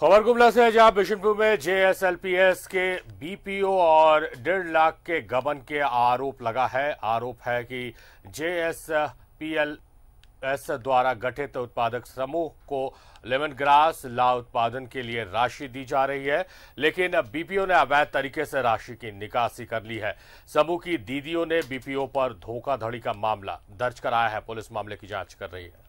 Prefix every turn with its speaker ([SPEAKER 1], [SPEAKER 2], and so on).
[SPEAKER 1] खबर गुमला से जहां बिशनपुर में जेएसएलपीएस के बीपीओ और डेढ़ लाख के गबन के आरोप लगा है आरोप है कि जेएसपीएलएस द्वारा गठित उत्पादक समूह को लेमन ग्रास ला उत्पादन के लिए राशि दी जा रही है लेकिन बीपीओ ने अवैध तरीके से राशि की निकासी कर ली है समूह की दीदियों ने बीपीओ पर धोखाधड़ी का मामला दर्ज कराया है पुलिस मामले की जांच कर रही है